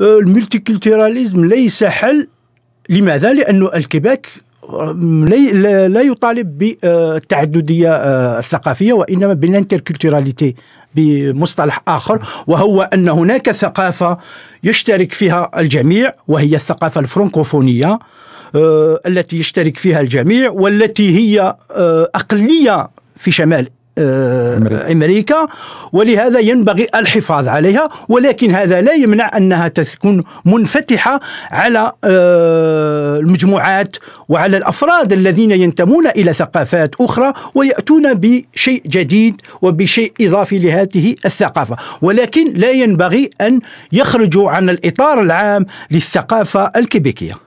الملتيكولتيراليزم euh, ليس حل لماذا؟ لأن الكيباك لا يطالب بالتعددية آه، الثقافية وإنما بالانتركولتيراليتي بمصطلح آخر وهو أن هناك ثقافة يشترك فيها الجميع وهي الثقافة الفرنكوفونية آه، التي يشترك فيها الجميع والتي هي آه، أقلية في شمال امريكا ولهذا ينبغي الحفاظ عليها ولكن هذا لا يمنع انها تكون منفتحه على آه، المجموعات وعلى الافراد الذين ينتمون الى ثقافات اخرى وياتون بشيء جديد وبشيء اضافي لهذه الثقافه ولكن لا ينبغي ان يخرجوا عن الاطار العام للثقافه الكيبيكيه